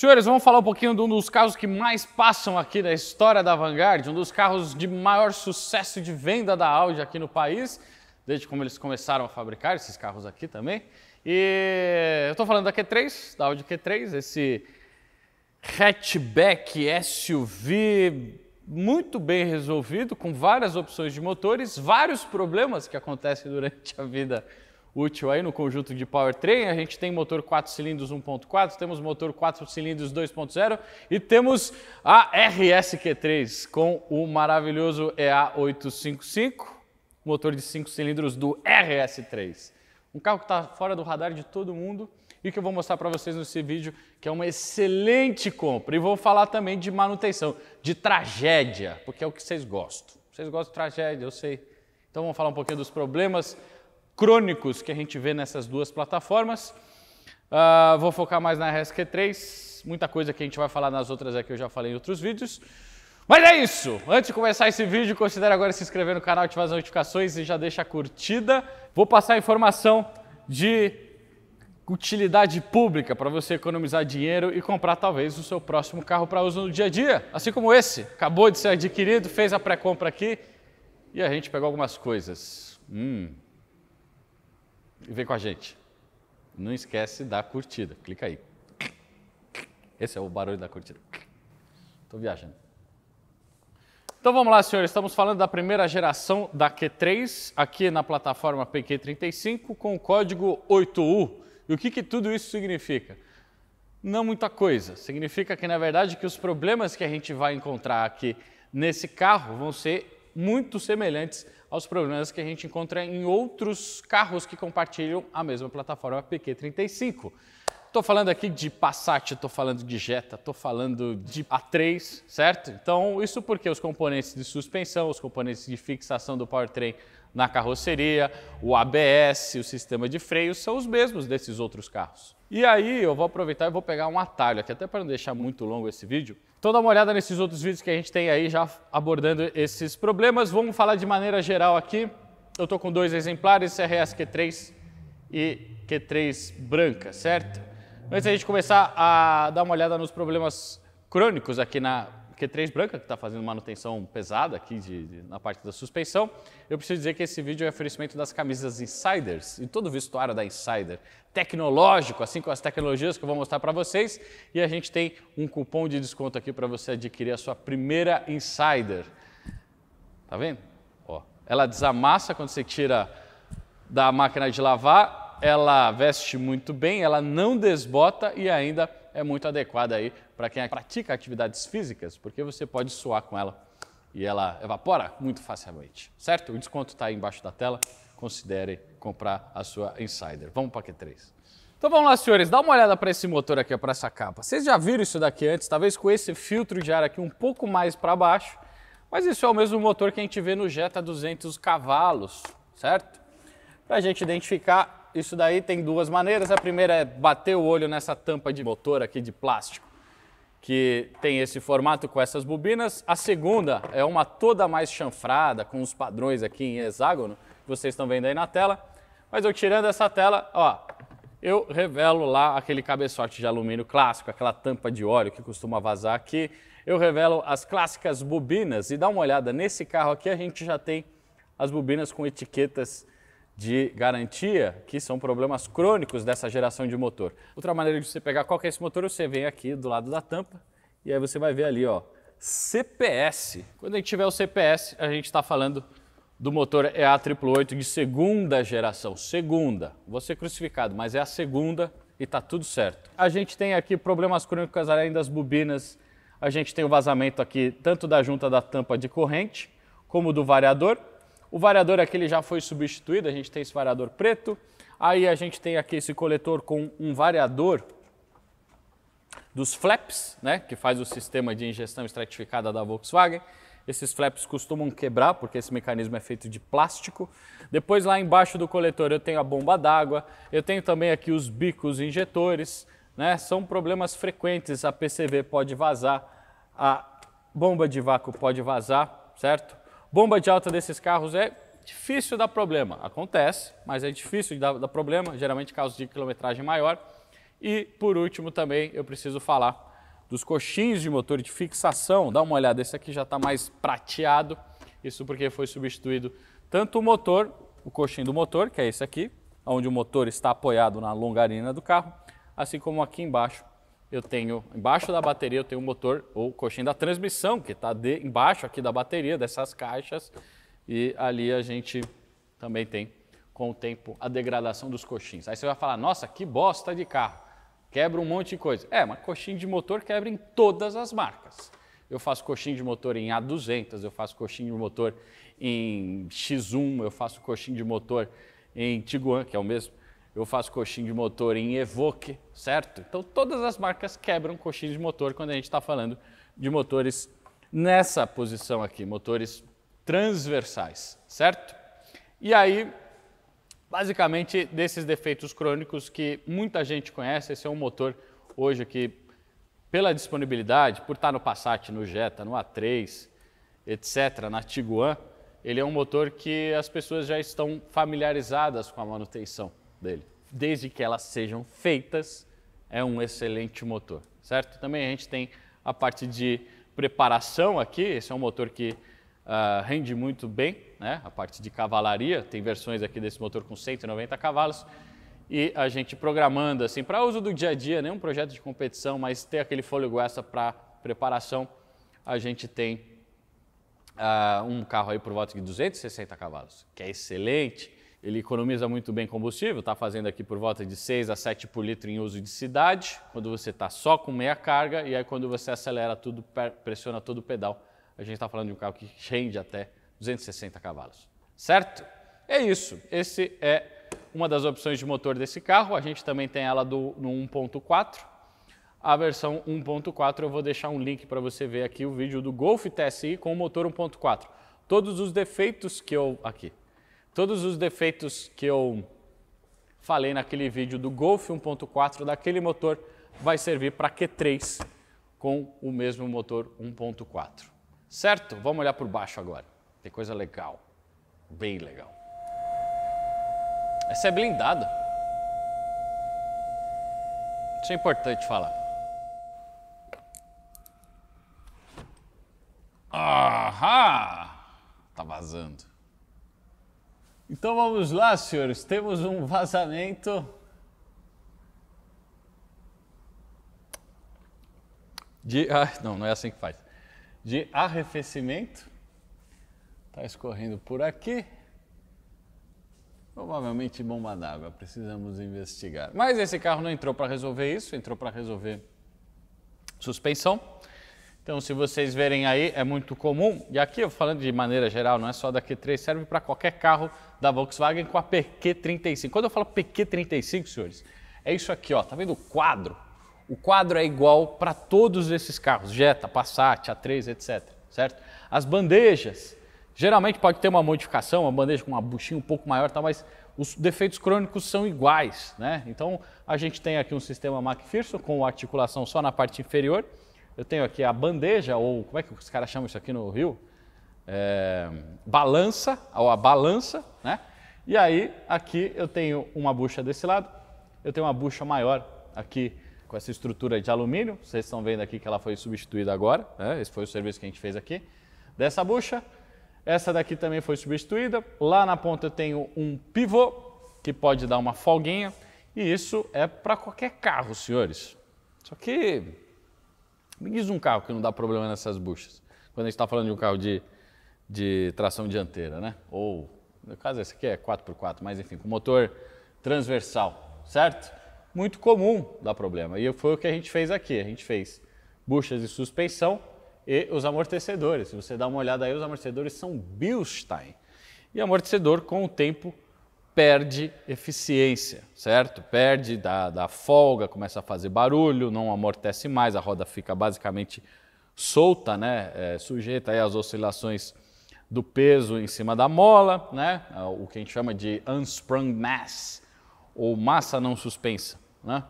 Senhores, vamos falar um pouquinho de um dos carros que mais passam aqui na história da Vanguard, um dos carros de maior sucesso de venda da Audi aqui no país, desde como eles começaram a fabricar esses carros aqui também. E eu estou falando da Q3, da Audi Q3, esse hatchback SUV muito bem resolvido, com várias opções de motores, vários problemas que acontecem durante a vida útil aí no conjunto de powertrain. A gente tem motor 4 cilindros 1.4, temos motor 4 cilindros 2.0 e temos a RSQ3 com o maravilhoso EA855, motor de 5 cilindros do RS3. Um carro que está fora do radar de todo mundo e que eu vou mostrar para vocês nesse vídeo, que é uma excelente compra. E vou falar também de manutenção, de tragédia, porque é o que vocês gostam. Vocês gostam de tragédia, eu sei. Então vamos falar um pouquinho dos problemas crônicos que a gente vê nessas duas plataformas. Uh, vou focar mais na RSQ3, muita coisa que a gente vai falar nas outras aqui é eu já falei em outros vídeos. Mas é isso! Antes de começar esse vídeo, considere agora se inscrever no canal, ativar as notificações e já deixa a curtida. Vou passar informação de utilidade pública para você economizar dinheiro e comprar talvez o seu próximo carro para uso no dia a dia, assim como esse. Acabou de ser adquirido, fez a pré-compra aqui e a gente pegou algumas coisas. Hum e vem com a gente. Não esquece da curtida, clica aí. Esse é o barulho da curtida. Estou viajando. Então vamos lá, senhores. Estamos falando da primeira geração da Q3 aqui na plataforma PQ35 com o código 8U. E o que, que tudo isso significa? Não muita coisa. Significa que, na verdade, que os problemas que a gente vai encontrar aqui nesse carro vão ser muito semelhantes aos problemas que a gente encontra em outros carros que compartilham a mesma plataforma PQ35. Estou falando aqui de Passat, estou falando de Jetta, estou falando de A3, certo? Então, isso porque os componentes de suspensão, os componentes de fixação do powertrain na carroceria, o ABS, o sistema de freio, são os mesmos desses outros carros. E aí eu vou aproveitar e vou pegar um atalho aqui, até para não deixar muito longo esse vídeo. Então dá uma olhada nesses outros vídeos que a gente tem aí já abordando esses problemas. Vamos falar de maneira geral aqui. Eu estou com dois exemplares, CRS Q3 e Q3 branca, certo? Antes a gente começar a dar uma olhada nos problemas crônicos aqui na Q3 branca, que está fazendo manutenção pesada aqui de, de, na parte da suspensão, eu preciso dizer que esse vídeo é oferecimento das camisas Insiders e todo o vestuário da Insider, tecnológico, assim com as tecnologias que eu vou mostrar para vocês. E a gente tem um cupom de desconto aqui para você adquirir a sua primeira Insider. Tá vendo? Ó, ela desamassa quando você tira da máquina de lavar, ela veste muito bem, ela não desbota e ainda é muito adequada aí para quem pratica atividades físicas, porque você pode suar com ela e ela evapora muito facilmente, certo? O desconto está aí embaixo da tela, considere comprar a sua Insider. Vamos para Q3. Então vamos lá, senhores, dá uma olhada para esse motor aqui, para essa capa. Vocês já viram isso daqui antes, talvez com esse filtro de ar aqui um pouco mais para baixo, mas isso é o mesmo motor que a gente vê no Jetta 200 cavalos, certo? Para a gente identificar, isso daí tem duas maneiras. A primeira é bater o olho nessa tampa de motor aqui de plástico, que tem esse formato com essas bobinas. A segunda é uma toda mais chanfrada, com os padrões aqui em hexágono, que vocês estão vendo aí na tela. Mas eu tirando essa tela, ó, eu revelo lá aquele cabeçote de alumínio clássico, aquela tampa de óleo que costuma vazar aqui. Eu revelo as clássicas bobinas e dá uma olhada, nesse carro aqui a gente já tem as bobinas com etiquetas de garantia, que são problemas crônicos dessa geração de motor. Outra maneira de você pegar qual é esse motor, é você vem aqui do lado da tampa e aí você vai ver ali, ó, CPS. Quando a gente tiver o CPS, a gente está falando do motor EA888 de segunda geração, segunda. Vou ser crucificado, mas é a segunda e tá tudo certo. A gente tem aqui problemas crônicos além das bobinas, a gente tem o vazamento aqui tanto da junta da tampa de corrente como do variador o variador aqui ele já foi substituído, a gente tem esse variador preto. Aí a gente tem aqui esse coletor com um variador dos flaps, né, que faz o sistema de ingestão estratificada da Volkswagen. Esses flaps costumam quebrar, porque esse mecanismo é feito de plástico. Depois, lá embaixo do coletor, eu tenho a bomba d'água, eu tenho também aqui os bicos injetores. Né? São problemas frequentes. A PCV pode vazar, a bomba de vácuo pode vazar, certo? Bomba de alta desses carros é difícil dar problema. Acontece, mas é difícil dar, dar problema, geralmente causa de quilometragem maior. E por último também eu preciso falar dos coxins de motor de fixação. Dá uma olhada, esse aqui já está mais prateado. Isso porque foi substituído tanto o motor, o coxim do motor, que é esse aqui, onde o motor está apoiado na longarina do carro, assim como aqui embaixo eu tenho embaixo da bateria eu tenho o motor ou coxinha da transmissão que está embaixo aqui da bateria dessas caixas e ali a gente também tem com o tempo a degradação dos coxins. Aí você vai falar, nossa, que bosta de carro, quebra um monte de coisa. É, mas coxinha de motor quebra em todas as marcas. Eu faço coxinha de motor em A200, eu faço coxinha de motor em X1, eu faço coxinha de motor em Tiguan, que é o mesmo eu faço coxinha de motor em Evoque, certo? Então todas as marcas quebram coxinha de motor quando a gente está falando de motores nessa posição aqui, motores transversais, certo? E aí, basicamente, desses defeitos crônicos que muita gente conhece, esse é um motor hoje que, pela disponibilidade, por estar tá no Passat, no Jetta, no A3, etc., na Tiguan, ele é um motor que as pessoas já estão familiarizadas com a manutenção dele. Desde que elas sejam feitas, é um excelente motor, certo? Também a gente tem a parte de preparação aqui, esse é um motor que uh, rende muito bem, né? a parte de cavalaria, tem versões aqui desse motor com 190 cavalos, e a gente programando assim para uso do dia a dia, nenhum projeto de competição, mas ter aquele fôlego extra para preparação, a gente tem uh, um carro aí por volta de 260 cavalos, que é excelente, ele economiza muito bem combustível, está fazendo aqui por volta de 6 a 7 por litro em uso de cidade, quando você está só com meia carga, e aí quando você acelera tudo, pressiona todo o pedal. A gente está falando de um carro que rende até 260 cavalos, certo? É isso, esse é uma das opções de motor desse carro, a gente também tem ela do, no 1.4, a versão 1.4 eu vou deixar um link para você ver aqui o vídeo do Golf TSI com o motor 1.4. Todos os defeitos que eu... aqui, Todos os defeitos que eu falei naquele vídeo do Golf 1.4 daquele motor vai servir para Q3 com o mesmo motor 1.4. Certo? Vamos olhar por baixo agora. Tem coisa legal. Bem legal. Essa é blindada. Isso é importante falar. Ahá! Tá vazando. Então vamos lá, senhores. Temos um vazamento de ah, não, não é assim que faz. De arrefecimento. Está escorrendo por aqui. Provavelmente bomba d'água, precisamos investigar. Mas esse carro não entrou para resolver isso, entrou para resolver suspensão. Então, se vocês verem aí, é muito comum. E aqui, eu falando de maneira geral, não é só da Q3, serve para qualquer carro da Volkswagen com a PQ35. Quando eu falo PQ35, senhores, é isso aqui, ó. Tá vendo o quadro? O quadro é igual para todos esses carros, Jetta, Passat, A3, etc. Certo? As bandejas, geralmente pode ter uma modificação, uma bandeja com uma buchinha um pouco maior, tá, mas os defeitos crônicos são iguais, né? Então, a gente tem aqui um sistema MacPherson com articulação só na parte inferior eu tenho aqui a bandeja, ou como é que os caras chamam isso aqui no Rio? É, balança, ou a balança, né? E aí, aqui eu tenho uma bucha desse lado, eu tenho uma bucha maior aqui com essa estrutura de alumínio. Vocês estão vendo aqui que ela foi substituída agora, né? esse foi o serviço que a gente fez aqui, dessa bucha. Essa daqui também foi substituída. Lá na ponta eu tenho um pivô, que pode dar uma folguinha. E isso é para qualquer carro, senhores. Só que me diz um carro que não dá problema nessas buchas. Quando a gente está falando de um carro de, de tração dianteira, né? Ou, no caso, esse aqui é 4x4, mas enfim, com motor transversal, certo? Muito comum dá problema. E foi o que a gente fez aqui. A gente fez buchas de suspensão e os amortecedores. Se você dá uma olhada aí, os amortecedores são Bilstein. E amortecedor com o tempo perde eficiência, certo? Perde da, da folga, começa a fazer barulho, não amortece mais, a roda fica basicamente solta, né? É, sujeita às oscilações do peso em cima da mola, né? É, o que a gente chama de unsprung mass, ou massa não suspensa. Né?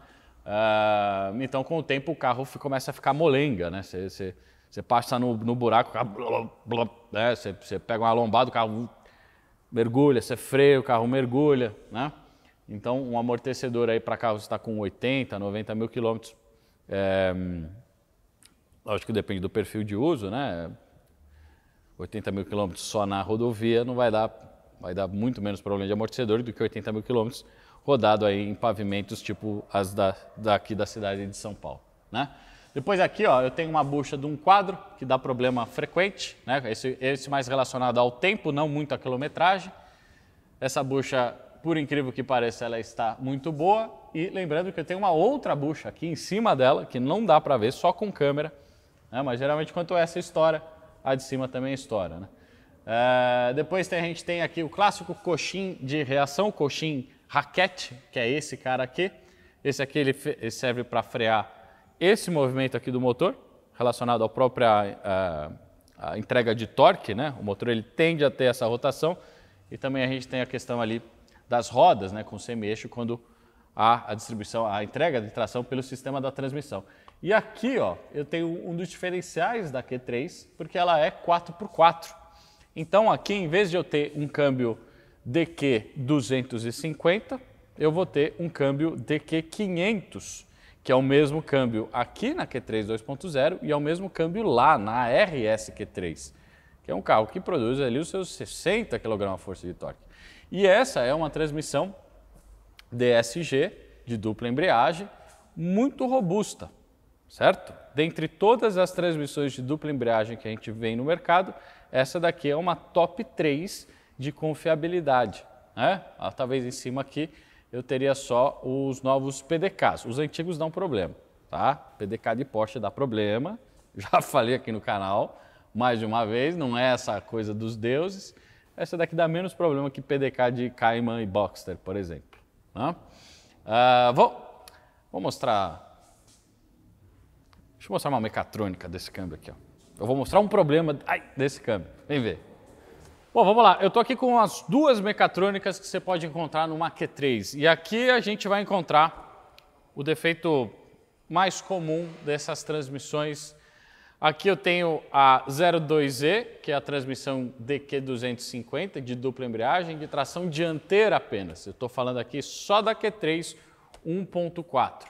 É, então, com o tempo, o carro começa a ficar molenga, né? Você, você, passa no, no buraco, blá, blá, blá, né? você, você pega uma lombada, o carro mergulha, você freia, o carro mergulha, né? Então, um amortecedor aí para carro está com 80, 90 mil quilômetros, é, lógico que depende do perfil de uso, né? 80 mil quilômetros só na rodovia não vai dar, vai dar muito menos problema de amortecedor do que 80 mil quilômetros rodado aí em pavimentos tipo as da, daqui da cidade de São Paulo, né? Depois aqui, ó, eu tenho uma bucha de um quadro que dá problema frequente, né? Esse, esse mais relacionado ao tempo, não muito à quilometragem. Essa bucha, por incrível que pareça, ela está muito boa. E lembrando que eu tenho uma outra bucha aqui em cima dela, que não dá para ver só com câmera, né? mas geralmente quanto essa estoura, a de cima também estoura. Né? É, depois tem, a gente tem aqui o clássico coxim de reação, coxim raquete, que é esse cara aqui. Esse aqui ele, ele serve para frear esse movimento aqui do motor, relacionado à própria eh, a, a entrega de torque, né? o motor ele tende a ter essa rotação, e também a gente tem a questão ali das rodas né? com o semi-eixo, quando há a distribuição, a entrega de tração pelo sistema da transmissão. E aqui ó, eu tenho um dos diferenciais da Q3, porque ela é 4x4. Então aqui, em vez de eu ter um câmbio DQ250, eu vou ter um câmbio DQ500, que é o mesmo câmbio aqui na Q3 2.0 e é o mesmo câmbio lá na RS Q3, que é um carro que produz ali os seus 60 kgf de torque. E essa é uma transmissão DSG de dupla embreagem muito robusta, certo? Dentre todas as transmissões de dupla embreagem que a gente vê no mercado, essa daqui é uma top 3 de confiabilidade, né? Tá talvez em cima aqui eu teria só os novos PDKs. Os antigos dão problema, tá? PDK de Porsche dá problema, já falei aqui no canal mais de uma vez, não é essa coisa dos deuses. Essa daqui dá menos problema que PDK de Cayman e Boxster, por exemplo. Né? Uh, vou, vou mostrar... Deixa eu mostrar uma mecatrônica desse câmbio aqui. Ó. Eu vou mostrar um problema ai, desse câmbio. Vem ver. Bom, vamos lá. Eu estou aqui com as duas mecatrônicas que você pode encontrar no Mach 3. E aqui a gente vai encontrar o defeito mais comum dessas transmissões. Aqui eu tenho a 02E, que é a transmissão DQ250 de dupla embreagem, de tração dianteira apenas. Eu estou falando aqui só da Q3 1.4,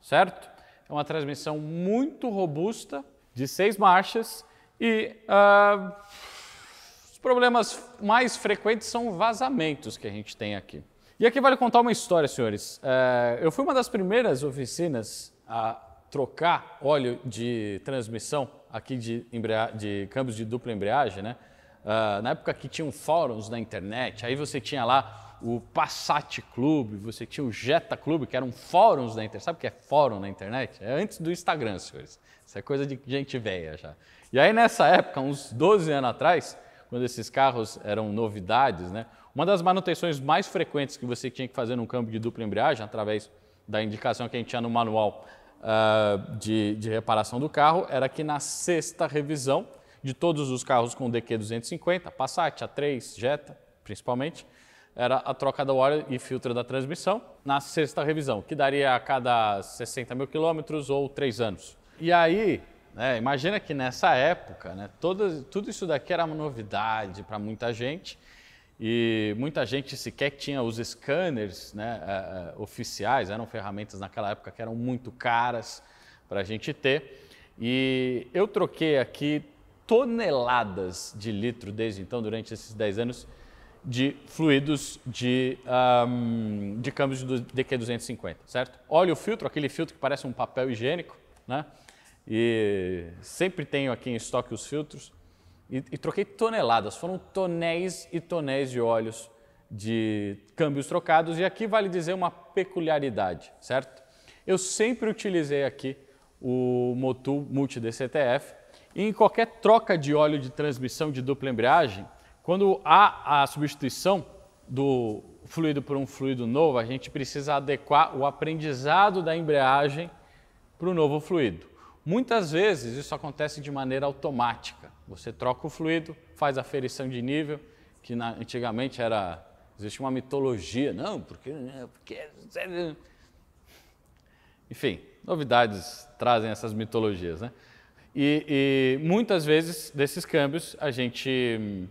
certo? É uma transmissão muito robusta, de seis marchas e... Uh problemas mais frequentes são vazamentos que a gente tem aqui. E aqui vale contar uma história, senhores. É, eu fui uma das primeiras oficinas a trocar óleo de transmissão aqui de, de câmbios de dupla embreagem, né? Uh, na época que tinham fóruns na internet, aí você tinha lá o Passat Clube, você tinha o Jetta Clube, que eram fóruns na internet. Sabe o que é fórum na internet? É antes do Instagram, senhores. Isso é coisa de gente velha já. E aí nessa época, uns 12 anos atrás, quando esses carros eram novidades, né? Uma das manutenções mais frequentes que você tinha que fazer num câmbio de dupla embreagem, através da indicação que a gente tinha no manual uh, de, de reparação do carro, era que na sexta revisão de todos os carros com DQ 250, Passat, A3, Jetta, principalmente, era a troca da óleo e filtro da transmissão na sexta revisão, que daria a cada 60 mil quilômetros ou três anos. E aí, né? Imagina que nessa época, né, todo, tudo isso daqui era uma novidade para muita gente e muita gente sequer tinha os scanners né, uh, oficiais, eram ferramentas naquela época que eram muito caras para a gente ter. E eu troquei aqui toneladas de litro desde então, durante esses 10 anos, de fluidos de, um, de câmbio de DQ250, certo? Olha o filtro, aquele filtro que parece um papel higiênico, né? E sempre tenho aqui em estoque os filtros. E, e troquei toneladas, foram tonéis e tonéis de óleos de câmbios trocados. E aqui vale dizer uma peculiaridade, certo? Eu sempre utilizei aqui o Motul Multi DCTF. E em qualquer troca de óleo de transmissão de dupla embreagem, quando há a substituição do fluido por um fluido novo, a gente precisa adequar o aprendizado da embreagem para o novo fluido. Muitas vezes isso acontece de maneira automática. Você troca o fluido, faz a ferição de nível, que na, antigamente era. Existe uma mitologia, não, porque. Né, porque né. enfim, novidades trazem essas mitologias, né? E, e muitas vezes desses câmbios a gente hum,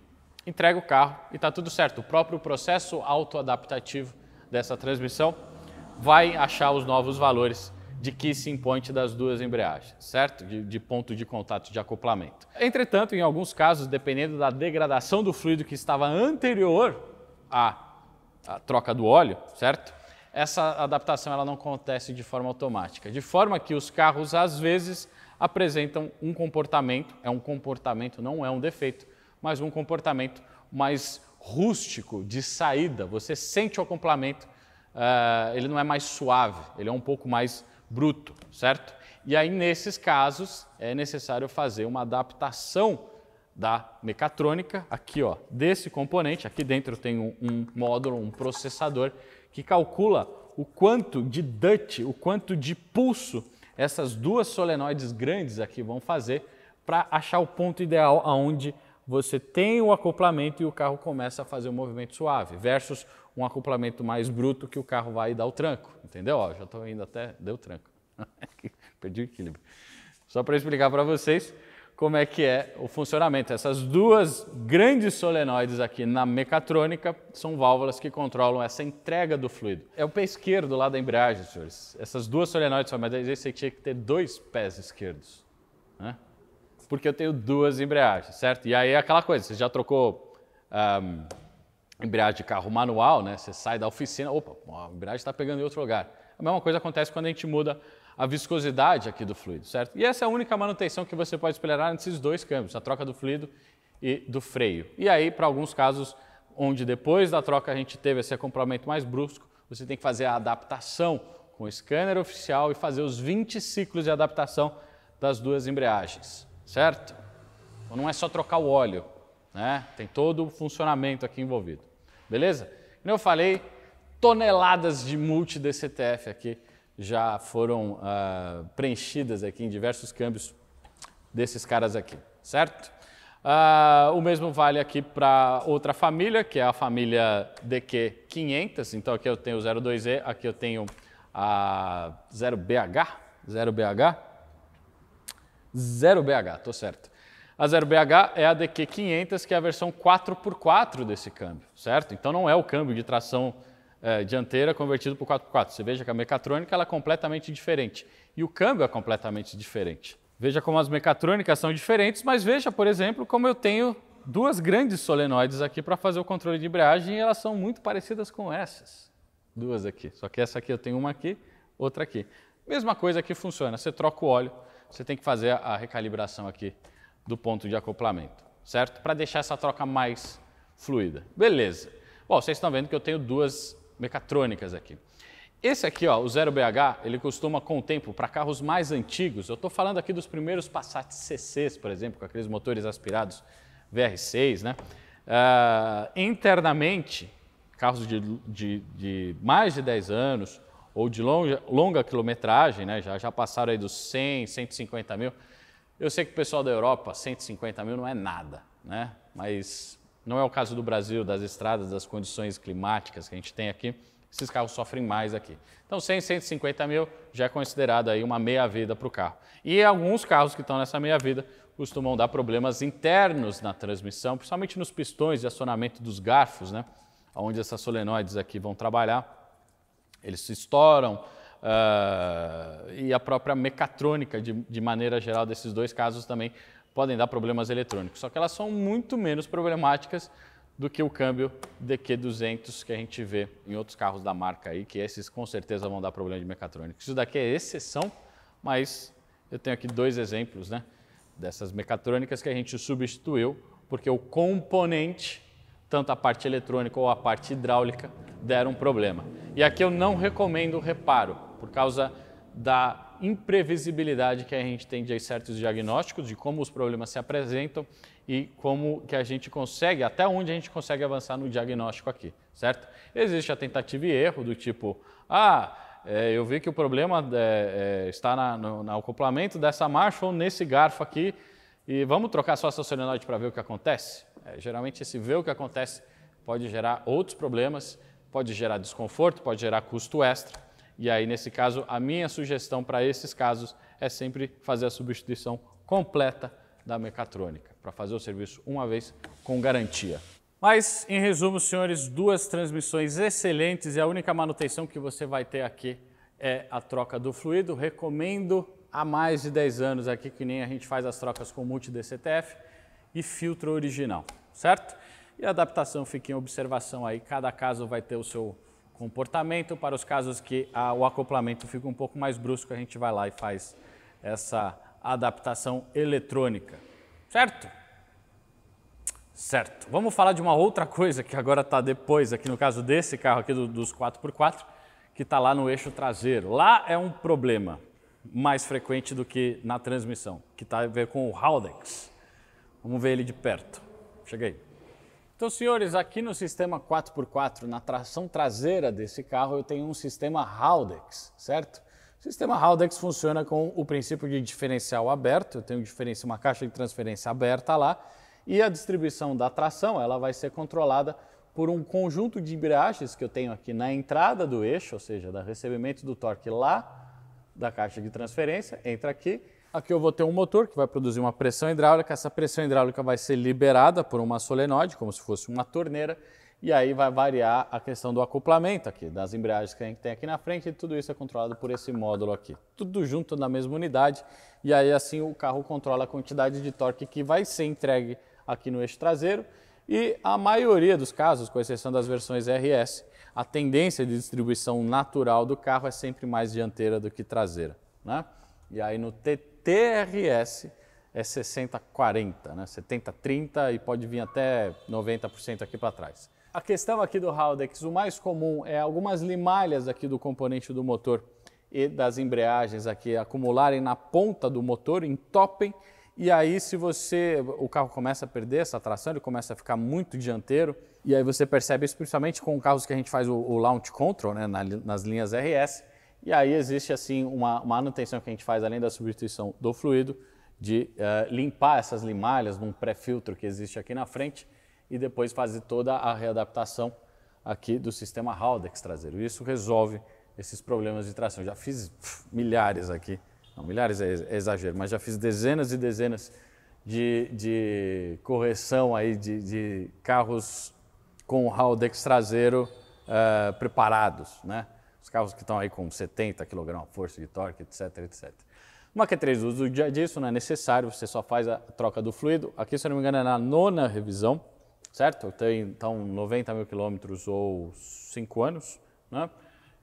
entrega o carro e está tudo certo. O próprio processo autoadaptativo dessa transmissão vai achar os novos valores de kissing point das duas embreagens, certo? De, de, ponto de contato de acoplamento. Entretanto, em alguns casos, dependendo da degradação do fluido que estava anterior à, à troca do óleo, certo? Essa adaptação ela não acontece de forma automática, de forma que os carros às vezes apresentam um comportamento, é um comportamento, não é um defeito, mas um comportamento mais rústico de saída. Você sente o acoplamento, uh, ele não é mais suave, ele é um pouco mais bruto, certo? E aí, nesses casos, é necessário fazer uma adaptação da mecatrônica, aqui ó, desse componente, aqui dentro tem um, um, módulo, um processador, que calcula o quanto de DUT, o quanto de pulso essas duas solenoides grandes aqui vão fazer para achar o ponto ideal aonde você tem o acoplamento e o carro começa a fazer um movimento suave, versus um acoplamento mais bruto que o carro vai dar o tranco, entendeu? Ó, já estou indo até, deu tranco, perdi o equilíbrio. Só para explicar para vocês como é que é o funcionamento. Essas duas grandes solenoides aqui na mecatrônica são válvulas que controlam essa entrega do fluido. É o pé esquerdo lá da embreagem, senhores. Essas duas solenoides mas às vezes você tinha que ter dois pés esquerdos, né? Porque eu tenho duas embreagens, certo? E aí é aquela coisa, você já trocou... Um, embreagem de carro manual, né? Você sai da oficina, opa, a embreagem está pegando em outro lugar. A mesma coisa acontece quando a gente muda a viscosidade aqui do fluido, certo? E essa é a única manutenção que você pode esperar nesses dois câmbios, a troca do fluido e do freio. E aí, para alguns casos onde depois da troca a gente teve esse acompanhamento mais brusco, você tem que fazer a adaptação com o scanner oficial e fazer os 20 ciclos de adaptação das duas embreagens, certo? Então não é só trocar o óleo, né? Tem todo o funcionamento aqui envolvido. Beleza? Como eu falei, toneladas de multi-DCTF aqui já foram uh, preenchidas aqui em diversos câmbios desses caras aqui, certo? Uh, o mesmo vale aqui para outra família, que é a família DQ500. Então aqui eu tenho 02E, aqui eu tenho a 0BH, 0BH, 0BH, tô certo. A 0BH é a DQ500, que é a versão 4x4 desse câmbio, certo? Então não é o câmbio de tração é, dianteira convertido para 4x4. Você veja que a mecatrônica ela é completamente diferente e o câmbio é completamente diferente. Veja como as mecatrônicas são diferentes, mas veja, por exemplo, como eu tenho duas grandes solenoides aqui para fazer o controle de embreagem e elas são muito parecidas com essas. Duas aqui, só que essa aqui eu tenho uma aqui, outra aqui. Mesma coisa que funciona, você troca o óleo, você tem que fazer a recalibração aqui do ponto de acoplamento, certo? Para deixar essa troca mais fluida. Beleza. Bom, vocês estão vendo que eu tenho duas mecatrônicas aqui. Esse aqui, ó, o 0BH, ele costuma com o tempo para carros mais antigos. Eu estou falando aqui dos primeiros Passat CCs, por exemplo, com aqueles motores aspirados VR6, né? Uh, internamente, carros de, de, de, mais de 10 anos ou de longa, longa quilometragem, né? já, já passaram aí dos 100, 150 mil, eu sei que o pessoal da Europa, 150 mil não é nada, né? Mas não é o caso do Brasil, das estradas, das condições climáticas que a gente tem aqui. Esses carros sofrem mais aqui. Então, 100, 150 mil já é considerado aí uma meia-vida para o carro. E alguns carros que estão nessa meia-vida costumam dar problemas internos na transmissão, principalmente nos pistões de acionamento dos garfos, né? Onde essas solenoides aqui vão trabalhar. Eles se estouram, uh, e a própria mecatrônica, de, de maneira geral, desses dois casos também podem dar problemas eletrônicos. Só que elas são muito menos problemáticas do que o câmbio DQ200 que a gente vê em outros carros da marca aí, que esses com certeza vão dar problema de mecatrônica. Isso daqui é exceção, mas eu tenho aqui dois exemplos né, dessas mecatrônicas que a gente substituiu, porque o componente, tanto a parte eletrônica ou a parte hidráulica, deram problema. E aqui eu não recomendo o reparo, por causa da imprevisibilidade que a gente tem de certos diagnósticos, de como os problemas se apresentam e como que a gente consegue, até onde a gente consegue avançar no diagnóstico aqui, certo? Existe a tentativa e erro do tipo, ah, é, eu vi que o problema é, é, está na, no, no, acoplamento dessa marcha ou nesse garfo aqui e vamos trocar só essa solenoide para ver o que acontece? É, geralmente esse ver o que acontece pode gerar outros problemas, pode gerar desconforto, pode gerar custo extra e aí, nesse caso, a minha sugestão para esses casos é sempre fazer a substituição completa da mecatrônica, para fazer o serviço uma vez com garantia. Mas, em resumo, senhores, duas transmissões excelentes e a única manutenção que você vai ter aqui é a troca do fluido. Recomendo há mais de 10 anos aqui, que nem a gente faz as trocas com multi-DCTF e filtro original, certo? E a adaptação fica em observação aí, cada caso vai ter o seu comportamento, para os casos que a, o acoplamento fica um pouco mais brusco, a gente vai lá e faz essa adaptação eletrônica. Certo? Certo. Vamos falar de uma outra coisa que agora está depois, aqui no caso desse carro aqui do, dos 4x4, que está lá no eixo traseiro. Lá é um problema mais frequente do que na transmissão, que está a ver com o Haldex. Vamos ver ele de perto. cheguei aí. Então, senhores, aqui no sistema 4x4, na tração traseira desse carro, eu tenho um sistema Haldex, certo? O sistema Haldex funciona com o princípio de diferencial aberto, eu tenho uma caixa de transferência aberta lá, e a distribuição da tração ela vai ser controlada por um conjunto de embreagens que eu tenho aqui na entrada do eixo, ou seja, do recebimento do torque lá da caixa de transferência, entra aqui, Aqui eu vou ter um motor que vai produzir uma pressão hidráulica, essa pressão hidráulica vai ser liberada por uma solenoide, como se fosse uma torneira, e aí vai variar a questão do acoplamento aqui, das embreagens que a gente tem aqui na frente, e tudo isso é controlado por esse módulo aqui. Tudo junto na mesma unidade, e aí assim o carro controla a quantidade de torque que vai ser entregue aqui no eixo traseiro, e a maioria dos casos, com exceção das versões RS, a tendência de distribuição natural do carro é sempre mais dianteira do que traseira, né? E aí no TT TRS é 60-40, né? 70-30 e pode vir até 90% aqui para trás. A questão aqui do Haldex, o mais comum é algumas limalhas aqui do componente do motor e das embreagens aqui acumularem na ponta do motor, entopem, e aí se você, o carro começa a perder essa tração, ele começa a ficar muito dianteiro, e aí você percebe isso principalmente com carros que a gente faz o, o launch control, né, nas linhas RS, e aí existe assim uma manutenção que a gente faz além da substituição do fluido, de uh, limpar essas limalhas num pré-filtro que existe aqui na frente e depois fazer toda a readaptação aqui do sistema Haldex traseiro. Isso resolve esses problemas de tração. Já fiz pff, milhares aqui, não milhares é, é exagero, mas já fiz dezenas e dezenas de, de correção aí de, de, carros com Haldex traseiro uh, preparados, né? Os carros que estão aí com 70 kg força de torque, etc, etc. Uma Q3 usa o dia disso, não é necessário, você só faz a troca do fluido. Aqui, se eu não me engano, é na nona revisão, certo? Tem, então, 90 mil quilômetros ou 5 anos, né?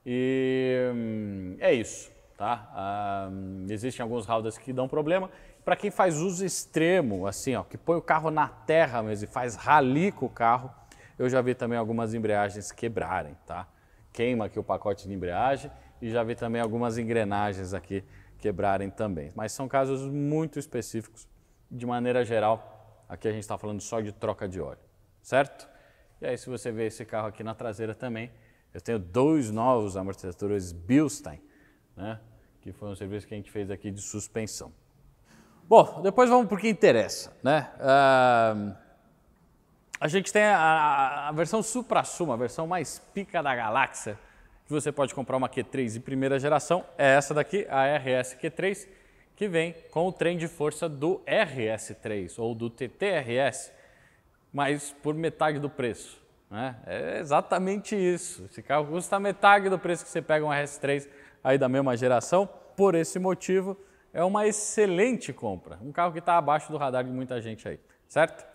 E hum, é isso, tá? Ah, hum, existem alguns Haldas que dão problema. Para quem faz uso extremo, assim, ó, que põe o carro na terra mesmo e faz rali com o carro, eu já vi também algumas embreagens quebrarem, tá? queima aqui o pacote de embreagem e já vi também algumas engrenagens aqui quebrarem também. Mas são casos muito específicos. De maneira geral, aqui a gente está falando só de troca de óleo, certo? E aí, se você vê esse carro aqui na traseira também, eu tenho dois novos amortecedores Bilstein, né? que foi um serviço que a gente fez aqui de suspensão. Bom, depois vamos para o que interessa. Né? Ah, a gente tem a, a versão supra-suma, a versão mais pica da galáxia, que você pode comprar uma Q3 de primeira geração, é essa daqui, a RS Q3, que vem com o trem de força do RS3 ou do TTRS, mas por metade do preço. Né? É exatamente isso. Esse carro custa metade do preço que você pega um RS3 aí da mesma geração. Por esse motivo, é uma excelente compra. Um carro que está abaixo do radar de muita gente aí, certo?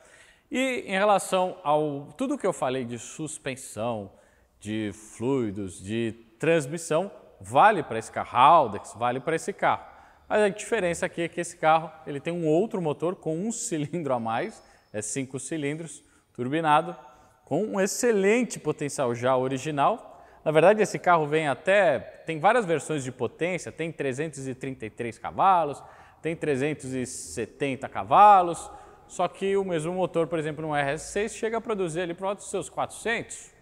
E em relação ao tudo que eu falei de suspensão, de fluidos, de transmissão, vale para esse carro, Haldex vale para esse carro. Mas a diferença aqui é que esse carro ele tem um outro motor com um cilindro a mais, é cinco cilindros, turbinado, com um excelente potencial já original. Na verdade, esse carro vem até, tem várias versões de potência, tem 333 cavalos, tem 370 cavalos, só que o mesmo motor, por exemplo, no RS6 chega a produzir ali para os seus 400.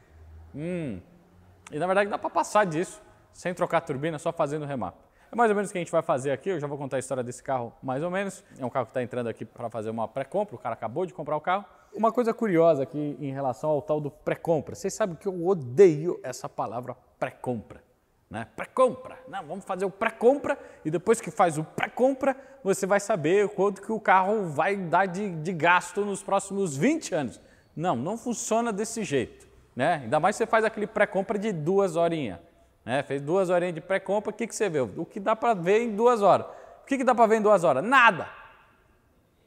Hum. E na verdade dá para passar disso sem trocar a turbina, só fazendo remap. É mais ou menos o que a gente vai fazer aqui, eu já vou contar a história desse carro mais ou menos. É um carro que está entrando aqui para fazer uma pré-compra, o cara acabou de comprar o carro. Uma coisa curiosa aqui em relação ao tal do pré-compra. Vocês sabem que eu odeio essa palavra pré-compra né? Pré-compra. Não, vamos fazer o pré-compra e depois que faz o pré-compra, você vai saber quanto que o carro vai dar de, de gasto nos próximos 20 anos. Não, não funciona desse jeito, né? Ainda mais você faz aquele pré-compra de duas horinhas, né? Fez duas horinhas de pré-compra, o que, que você vê? O que dá para ver em duas horas? O que, que dá para ver em duas horas? Nada.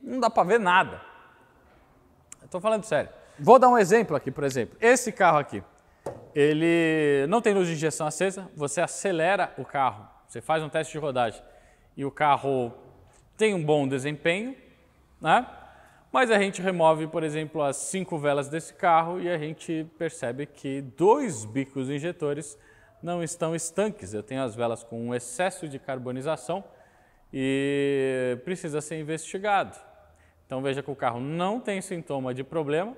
Não dá para ver nada. Estou falando sério. Vou dar um exemplo aqui, por exemplo. Esse carro aqui ele não tem luz de injeção acesa, você acelera o carro, você faz um teste de rodagem e o carro tem um bom desempenho, né? Mas a gente remove, por exemplo, as cinco velas desse carro e a gente percebe que dois bicos injetores não estão estanques. Eu tenho as velas com um excesso de carbonização e precisa ser investigado. Então veja que o carro não tem sintoma de problema,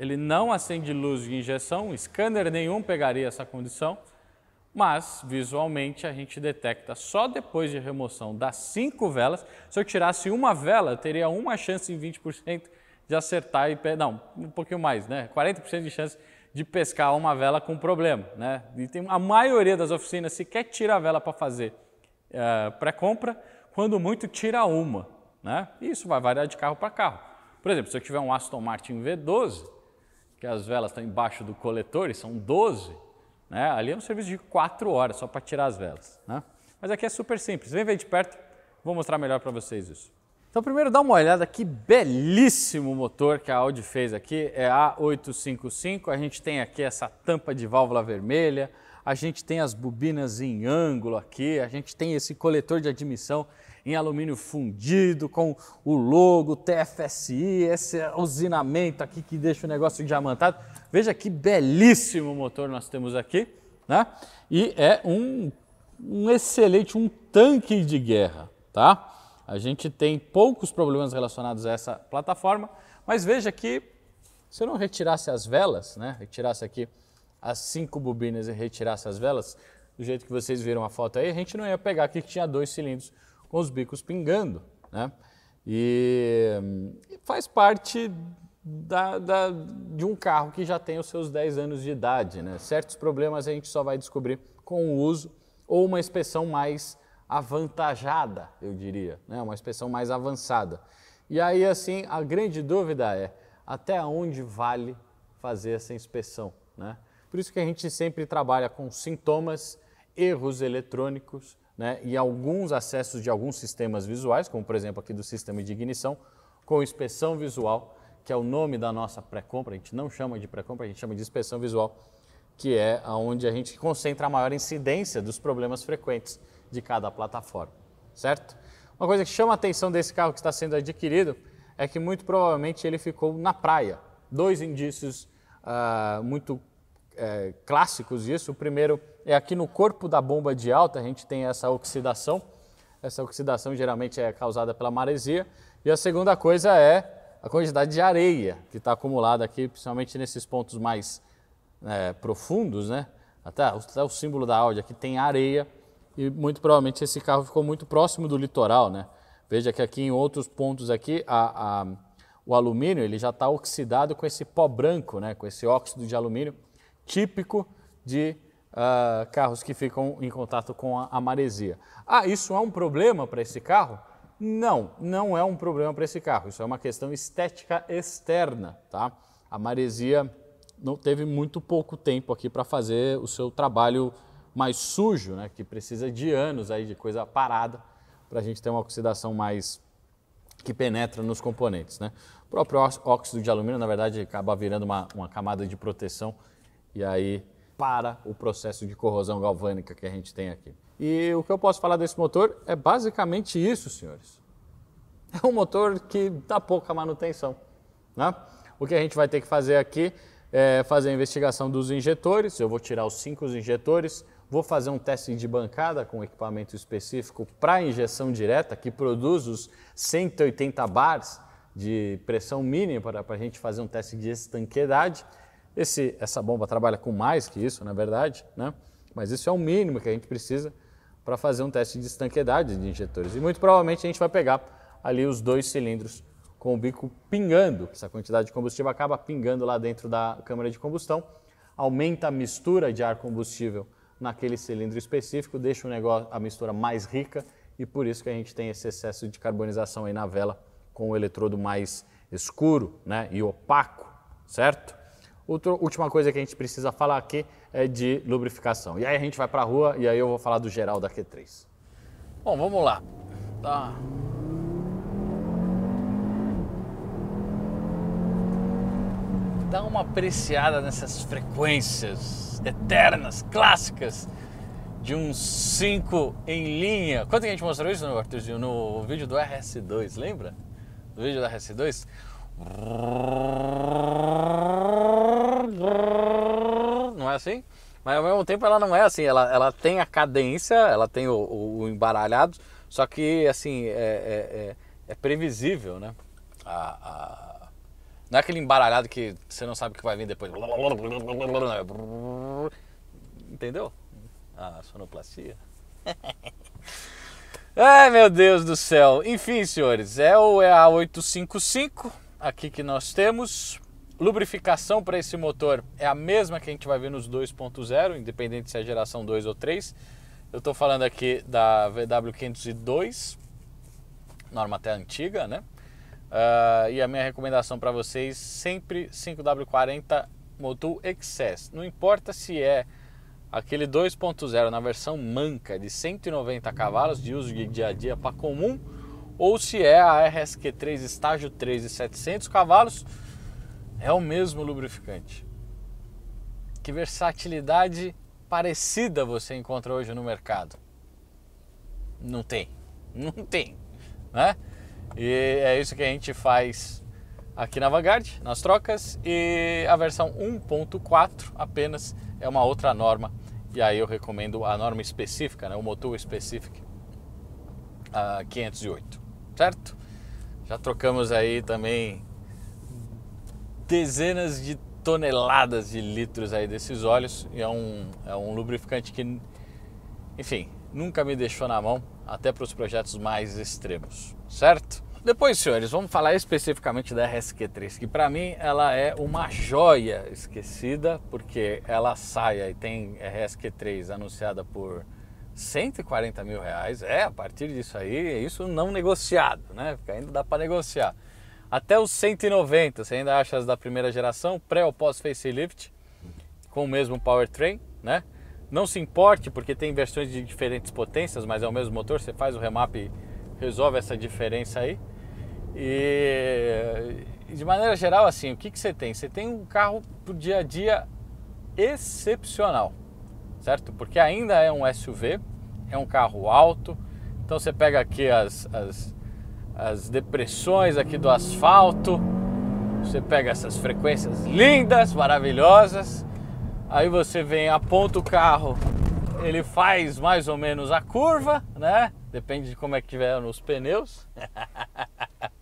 ele não acende luz de injeção, scanner nenhum pegaria essa condição, mas visualmente a gente detecta só depois de remoção das cinco velas. Se eu tirasse uma vela, teria uma chance em 20% de acertar e pe... não, um pouquinho mais, né? 40% de chance de pescar uma vela com problema, né? E tem a maioria das oficinas sequer tira a vela para fazer uh, pré-compra, quando muito tira uma, né? E isso vai variar de carro para carro. Por exemplo, se eu tiver um Aston Martin V12, que as velas estão embaixo do coletor, e são 12, né? ali é um serviço de 4 horas só para tirar as velas. Né? Mas aqui é super simples, vem ver de perto, vou mostrar melhor para vocês isso. Então primeiro dá uma olhada que belíssimo motor que a Audi fez aqui, é a 855, a gente tem aqui essa tampa de válvula vermelha, a gente tem as bobinas em ângulo aqui, a gente tem esse coletor de admissão em alumínio fundido, com o logo TFSI, esse usinamento aqui que deixa o negócio diamantado. Veja que belíssimo motor nós temos aqui, né? E é um, um excelente, um tanque de guerra, tá? A gente tem poucos problemas relacionados a essa plataforma, mas veja que se eu não retirasse as velas, né? Retirasse aqui as cinco bobinas e retirasse as velas, do jeito que vocês viram a foto aí, a gente não ia pegar aqui que tinha dois cilindros com os bicos pingando, né? E, e faz parte da, da, de um carro que já tem os seus 10 anos de idade, né? Certos problemas a gente só vai descobrir com o uso ou uma inspeção mais avantajada, eu diria, né? Uma inspeção mais avançada. E aí, assim, a grande dúvida é até onde vale fazer essa inspeção, né? Por isso que a gente sempre trabalha com sintomas, erros eletrônicos, né, e alguns acessos de alguns sistemas visuais, como por exemplo aqui do sistema de ignição, com inspeção visual, que é o nome da nossa pré-compra, a gente não chama de pré-compra, a gente chama de inspeção visual, que é onde a gente concentra a maior incidência dos problemas frequentes de cada plataforma, certo? Uma coisa que chama a atenção desse carro que está sendo adquirido é que muito provavelmente ele ficou na praia. Dois indícios uh, muito uh, clássicos disso. O primeiro é aqui no corpo da bomba de alta, a gente tem essa oxidação. Essa oxidação geralmente é causada pela maresia. E a segunda coisa é a quantidade de areia que está acumulada aqui, principalmente nesses pontos mais é, profundos, né? Até, até o símbolo da Audi aqui tem areia e muito provavelmente esse carro ficou muito próximo do litoral, né? Veja que aqui em outros pontos aqui a, a, o alumínio ele já está oxidado com esse pó branco, né? Com esse óxido de alumínio típico de uh, carros que ficam em contato com a, a maresia. Ah, isso é um problema para esse carro? Não, não é um problema para esse carro. Isso é uma questão estética externa, tá? A maresia não teve muito pouco tempo aqui para fazer o seu trabalho mais sujo, né? Que precisa de anos aí de coisa parada para a gente ter uma oxidação mais que penetra nos componentes, né? O próprio óxido de alumínio, na verdade, acaba virando uma, uma camada de proteção e aí para o processo de corrosão galvânica que a gente tem aqui. E o que eu posso falar desse motor é basicamente isso, senhores. É um motor que dá pouca manutenção. Né? O que a gente vai ter que fazer aqui é fazer a investigação dos injetores. Eu vou tirar os cinco injetores, vou fazer um teste de bancada com equipamento específico para injeção direta, que produz os 180 bars de pressão mínima para a gente fazer um teste de estanqueidade. Esse, essa bomba trabalha com mais que isso, na verdade, né? mas isso é o mínimo que a gente precisa para fazer um teste de estanqueidade de injetores. E muito provavelmente a gente vai pegar ali os dois cilindros com o bico pingando. Essa quantidade de combustível acaba pingando lá dentro da câmara de combustão, aumenta a mistura de ar combustível naquele cilindro específico, deixa o negócio, a mistura mais rica e por isso que a gente tem esse excesso de carbonização aí na vela com o eletrodo mais escuro né, e opaco, certo? Outra última coisa que a gente precisa falar aqui é de lubrificação. E aí a gente vai para a rua e aí eu vou falar do geral da Q3. Bom, vamos lá. Tá. Dá uma apreciada nessas frequências eternas, clássicas, de uns 5 em linha. Quanto que a gente mostrou isso no, no vídeo do RS2, lembra? Do vídeo do RS2? Não é assim? Mas ao mesmo tempo ela não é assim, ela, ela tem a cadência, ela tem o, o, o embaralhado, só que assim, é, é, é, é previsível, né? A, a... Não é aquele embaralhado que você não sabe o que vai vir depois. Entendeu? A sonoplastia. Ai, meu Deus do céu. Enfim, senhores, é, é o EA855 aqui que nós temos. Lubrificação para esse motor é a mesma que a gente vai ver nos 2.0, independente se é geração 2 ou 3. Eu estou falando aqui da VW 502, norma até antiga, né? Uh, e a minha recomendação para vocês sempre 5W40 Motul Excess. Não importa se é aquele 2.0 na versão manca de 190 cavalos de uso de dia a dia para comum ou se é a RSQ 3 estágio 3 e 700 cavalos, é o mesmo lubrificante. Que versatilidade parecida você encontra hoje no mercado? Não tem, não tem, né? E é isso que a gente faz aqui na Vanguard, nas trocas, e a versão 1.4 apenas é uma outra norma, e aí eu recomendo a norma específica, né, o motor específico a 508 certo? Já trocamos aí também dezenas de toneladas de litros aí desses óleos e é um, é um lubrificante que, enfim, nunca me deixou na mão, até para os projetos mais extremos, certo? Depois, senhores, vamos falar especificamente da RSQ3, que para mim ela é uma joia esquecida, porque ela sai e tem RSQ3 anunciada por 140 mil reais, é, a partir disso aí, isso não negociado, né? Porque ainda dá para negociar. Até os 190, você ainda acha as da primeira geração, pré ou pós facelift, com o mesmo powertrain, né? Não se importe porque tem versões de diferentes potências, mas é o mesmo motor, você faz o remap e resolve essa diferença aí. E de maneira geral, assim, o que, que você tem? Você tem um carro pro dia a dia excepcional certo? Porque ainda é um SUV, é um carro alto, então você pega aqui as, as, as depressões aqui do asfalto, você pega essas frequências lindas, maravilhosas, aí você vem, aponta o carro, ele faz mais ou menos a curva, né? Depende de como é que tiver nos pneus.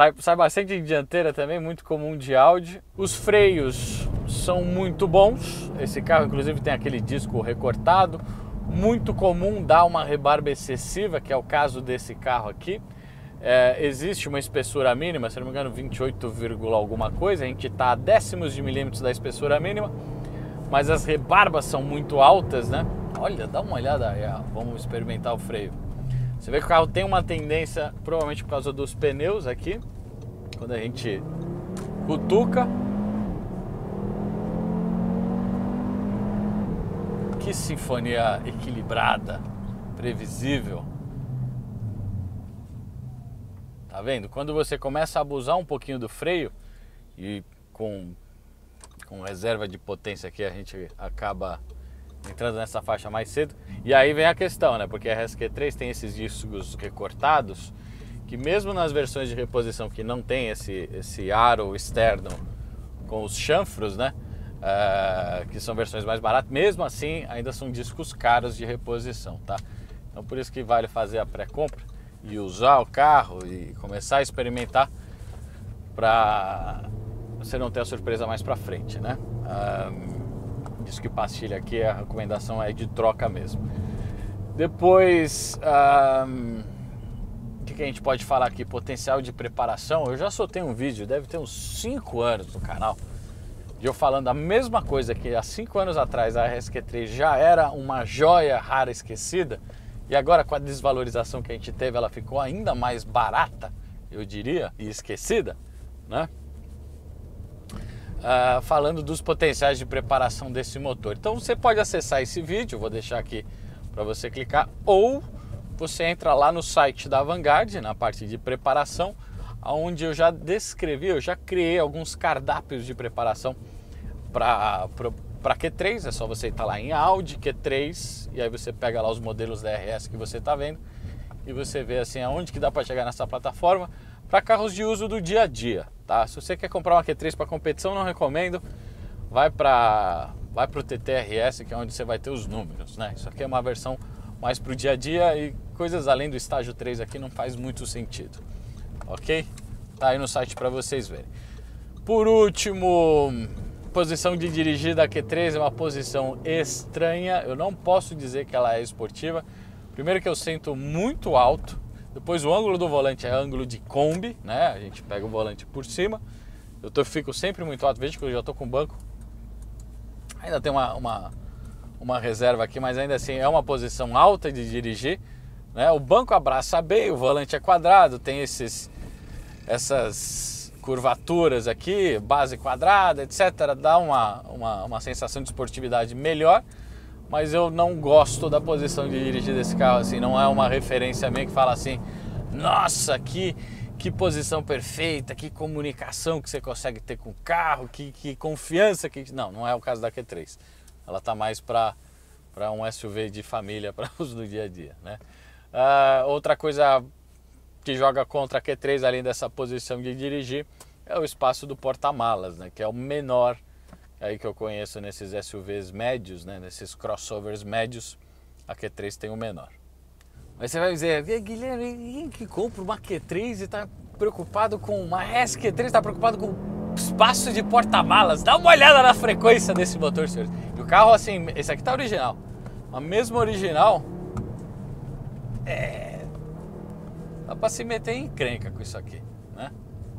Tá, sai bastante de dianteira também, muito comum de Audi. Os freios são muito bons. Esse carro, inclusive, tem aquele disco recortado. Muito comum dar uma rebarba excessiva, que é o caso desse carro aqui. É, existe uma espessura mínima, se não me engano, 28, alguma coisa. A gente está a décimos de milímetros da espessura mínima, mas as rebarbas são muito altas, né? Olha, dá uma olhada aí. Vamos experimentar o freio. Você vê que o carro tem uma tendência, provavelmente por causa dos pneus aqui, quando a gente cutuca, Que sinfonia equilibrada, previsível. Tá vendo? Quando você começa a abusar um pouquinho do freio e com, com reserva de potência aqui a gente acaba entrando nessa faixa mais cedo. E aí vem a questão, né? Porque a RSQ3 tem esses discos recortados, que mesmo nas versões de reposição que não tem esse, esse aro externo com os chanfros, né? Uh, que são versões mais baratas, mesmo assim ainda são discos caros de reposição, tá? Então por isso que vale fazer a pré-compra e usar o carro e começar a experimentar para você não ter a surpresa mais para frente, né? Uh, disco e pastilha aqui, a recomendação é de troca mesmo. Depois, o um, que, que, a gente pode falar aqui? Potencial de preparação. Eu já soltei um vídeo, deve ter uns 5 anos no canal, de eu falando a mesma coisa que há 5 anos atrás a RSQ3 já era uma joia rara esquecida e agora com a desvalorização que a gente teve ela ficou ainda mais barata, eu diria, e esquecida, né? uh, falando dos potenciais de preparação desse motor. Então você pode acessar esse vídeo, vou deixar aqui para você clicar, ou você entra lá no site da Vanguard, na parte de preparação, onde eu já descrevi, eu já criei alguns cardápios de preparação para para Q3, é só você estar lá em Audi Q3 e aí você pega lá os modelos da RS que você está vendo e você vê assim aonde que dá para chegar nessa plataforma para carros de uso do dia a dia, tá? Se você quer comprar uma Q3 para competição, não recomendo. Vai para vai o TTRS, que é onde você vai ter os números, né? Isso aqui é uma versão mais para o dia a dia e coisas além do estágio 3 aqui não faz muito sentido, ok? Tá aí no site para vocês verem. Por último, posição de dirigir da Q3 é uma posição estranha. Eu não posso dizer que ela é esportiva. Primeiro que eu sento muito alto, depois o ângulo do volante é ângulo de combi, né? A gente pega o volante por cima. Eu tô, fico sempre muito alto, veja que eu já tô com banco. Ainda tem uma, uma, uma reserva aqui, mas ainda assim é uma posição alta de dirigir. Né? O banco abraça bem, o volante é quadrado, tem esses, essas curvaturas aqui, base quadrada, etc. Dá uma, uma, uma sensação de esportividade melhor mas eu não gosto da posição de dirigir desse carro, assim, não é uma referência minha que fala assim, nossa, que, que posição perfeita, que comunicação que você consegue ter com o carro, que, que confiança que. Não, não é o caso da Q3. Ela tá mais para um SUV de família, para uso do dia a dia. Né? Uh, outra coisa que joga contra a Q3, além dessa posição de dirigir, é o espaço do porta-malas, né? que é o menor aí que eu conheço nesses SUVs médios, né, nesses crossovers médios, a Q3 tem o menor. Mas você vai dizer, Guilherme, quem que compra uma Q3 e está preocupado com uma SQ3, está preocupado com espaço de porta-malas? Dá uma olhada na frequência desse motor, senhores. E o carro, assim, esse aqui tá original. A mesma original, é... Dá para se meter em encrenca com isso aqui, né?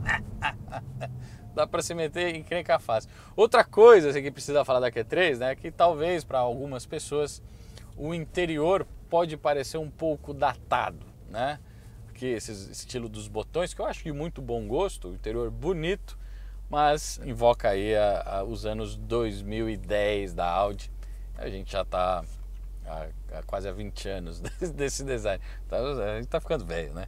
dá para se meter em encrencar fácil. Outra coisa assim, que precisa falar da Q3, né, que talvez para algumas pessoas o interior pode parecer um pouco datado, né? Que esse estilo dos botões, que eu acho de muito bom gosto, o interior bonito, mas invoca aí a, a, os anos 2010 da Audi. A gente já está há, quase há 20 anos desse, design. Tá, a gente está ficando velho, né?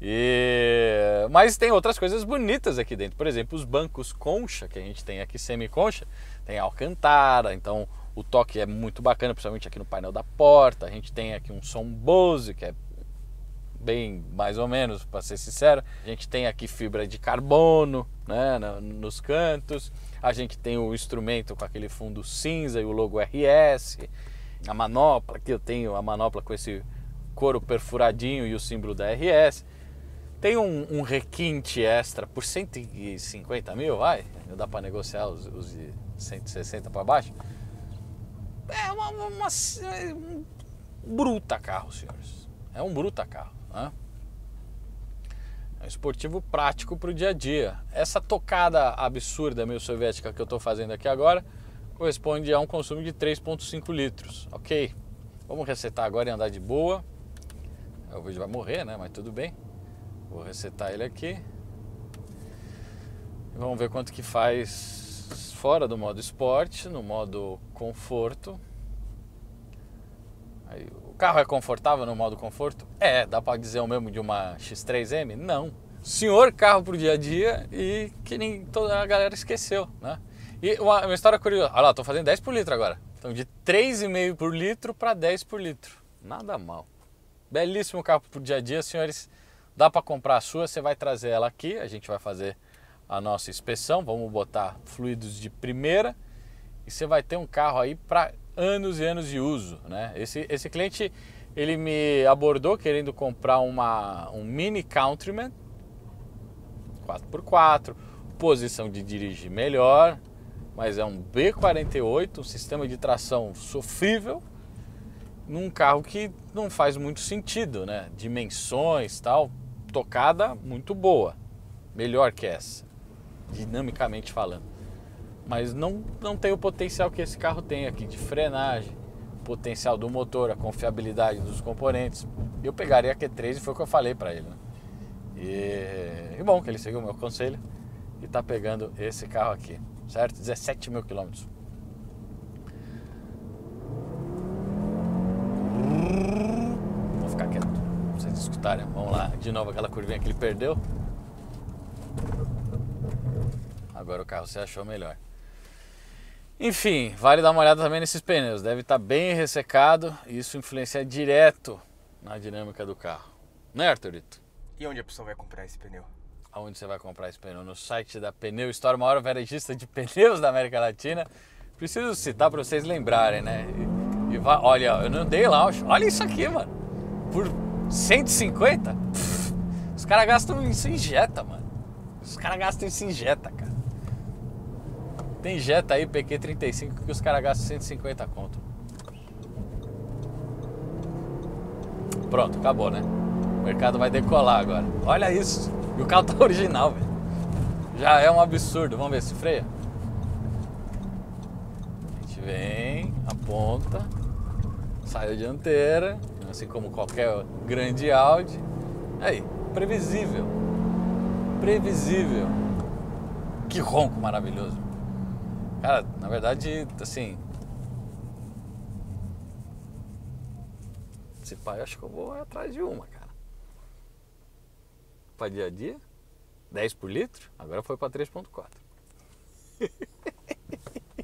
E... Mas tem outras coisas bonitas aqui dentro. Por exemplo, os bancos concha, que a gente tem aqui semi-concha, tem alcantara, então o toque é muito bacana, principalmente aqui no painel da porta. A gente tem aqui um som Bose, que é bem mais ou menos, para ser sincero. A gente tem aqui fibra de carbono né, nos cantos. A gente tem o instrumento com aquele fundo cinza e o logo RS. A manopla, aqui eu tenho a manopla com esse couro perfuradinho e o símbolo da RS. Tem um, um, requinte extra por 150 mil, vai? Não dá para negociar os, os de 160 para baixo? É uma, uma, uma é um bruta carro, senhores. É um bruta carro. Né? É um esportivo prático para o dia a dia. Essa tocada absurda meio soviética que eu estou fazendo aqui agora corresponde a um consumo de 3,5 litros. Ok, vamos resetar agora e andar de boa. O vídeo vai morrer, né? Mas tudo bem. Vou resetar ele aqui. Vamos ver quanto que faz fora do modo esporte, no modo conforto. Aí, o carro é confortável no modo conforto? É, dá para dizer o mesmo de uma X3M? Não. Senhor carro pro dia a dia e que nem toda a galera esqueceu, né? E uma, uma história curiosa. Olha lá, tô fazendo 10 por litro agora. Então de 3,5 por litro para 10 por litro. Nada mal. Belíssimo carro pro dia a dia, senhores Dá para comprar a sua, você vai trazer ela aqui, a gente vai fazer a nossa inspeção, vamos botar fluidos de primeira e você vai ter um carro aí para anos e anos de uso, né? Esse, esse cliente, ele me abordou querendo comprar uma, um Mini Countryman 4x4, posição de dirigir melhor, mas é um B48, um sistema de tração sofrível, num carro que não faz muito sentido, né? Dimensões, tal, tocada muito boa, melhor que essa, dinamicamente falando. Mas não, não tem o potencial que esse carro tem aqui de frenagem, potencial do motor, a confiabilidade dos componentes. Eu pegaria a Q3 e foi o que eu falei para ele. Né? E, e bom que ele seguiu o meu conselho e está pegando esse carro aqui, certo? 17 mil quilômetros. Vou ficar quieto escutarem. Vamos lá, de novo aquela curvinha que ele perdeu. Agora o carro se achou melhor. Enfim, vale dar uma olhada também nesses pneus. Deve estar tá bem ressecado e isso influencia direto na dinâmica do carro. Né, Arthurito? E onde a pessoa vai comprar esse pneu? Aonde você vai comprar esse pneu? No site da Pneu Store, maior varejista de pneus da América Latina. Preciso citar para vocês lembrarem, né? E, e vai, olha, eu não dei lá. Olha isso aqui, mano. Por 150? Pff, os caras gastam isso em injeta, mano. Os caras gastam isso em injeta, cara. Tem Jetta aí, PQ35, que os caras gastam 150 conto. Pronto, acabou, né? O mercado vai decolar agora. Olha isso. E o carro tá original, velho. Já é um absurdo. Vamos ver se freia. A gente vem, aponta, sai a dianteira assim como qualquer grande Audi. Aí, previsível. Previsível. Que ronco maravilhoso. Cara, na verdade, assim. Se pai, acho que eu vou atrás de uma, cara. Para dia a dia, 10 por litro, agora foi para 3,4.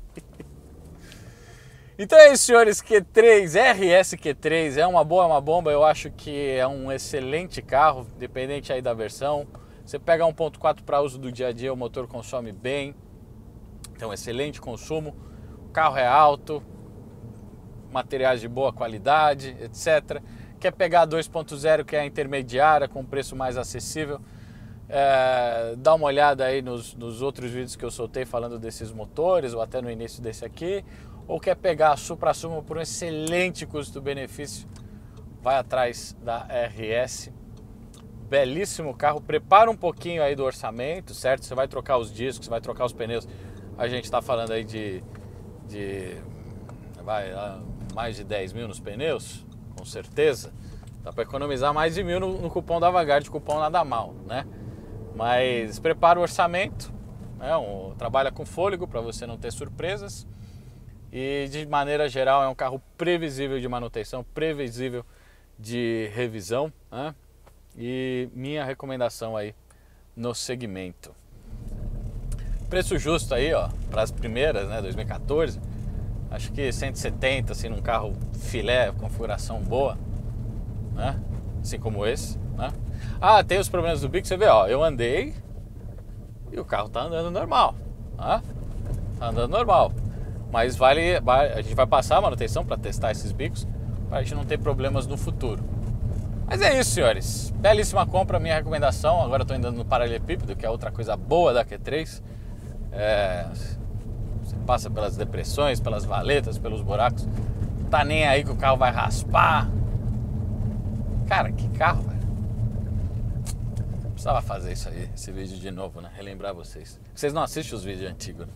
Então é isso, senhores. Q3, RS Q3 é uma boa, é uma bomba. Eu acho que é um excelente carro, dependente aí da versão. Você pega 1.4 para uso do dia a dia, o motor consome bem, tem um excelente consumo, o carro é alto, materiais de boa qualidade, etc. Quer pegar 2.0, que é a intermediária, com preço mais acessível, é, dá uma olhada aí nos, nos outros vídeos que eu soltei falando desses motores, ou até no início desse aqui ou quer pegar a supra-sumo por um excelente custo-benefício, vai atrás da RS. Belíssimo carro, prepara um pouquinho aí do orçamento, certo? Você vai trocar os discos, vai trocar os pneus. A gente está falando aí de, de vai, ah, mais de 10 mil nos pneus, com certeza. Dá para economizar mais de mil no, no cupom da Vanguard, cupom nada mal, né? Mas prepara o orçamento, né? Um, trabalha com fôlego para você não ter surpresas. E de maneira geral é um carro previsível de manutenção, previsível de revisão. Né? E minha recomendação aí no segmento. Preço justo aí, ó, para as primeiras, né, 2014. Acho que 170 assim num carro filé, configuração boa, né? Assim como esse, né? Ah, tem os problemas do bico, você vê, ó, eu andei e o carro tá andando normal, né? Tá andando normal. Mas vale, a gente vai passar a manutenção para testar esses bicos, para a gente não ter problemas no futuro. Mas é isso, senhores. Belíssima compra, minha recomendação. Agora estou andando no paralelepípedo, que é outra coisa boa da Q3. É... Você passa pelas depressões, pelas valetas, pelos buracos. Não tá nem aí que o carro vai raspar. Cara, que carro, velho. Precisava fazer isso aí, esse vídeo de novo, né? Relembrar vocês. Vocês não assistem os vídeos antigos, né?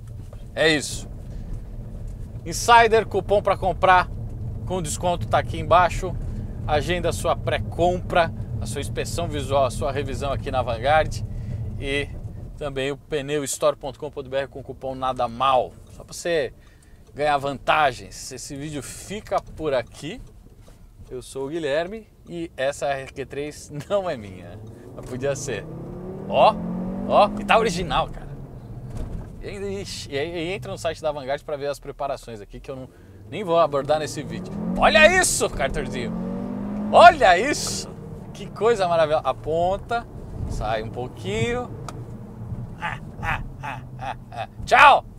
É isso. Insider, cupom para comprar com desconto está aqui embaixo. Agenda a sua pré-compra, a sua inspeção visual, a sua revisão aqui na Vanguard e também o pneustore.com.br com cupom nada mal. Só para você ganhar vantagens. Esse vídeo fica por aqui. Eu sou o Guilherme e essa RQ3 não é minha. Mas podia ser. Ó, ó, e tá original, cara. E, e, entra no site da Vanguard para ver as preparações aqui que eu não, nem vou abordar nesse vídeo. Olha isso, Carterzinho! Olha isso! Que coisa maravilhosa! Aponta, sai um pouquinho. Ah, ah, ah, ah, ah. Tchau!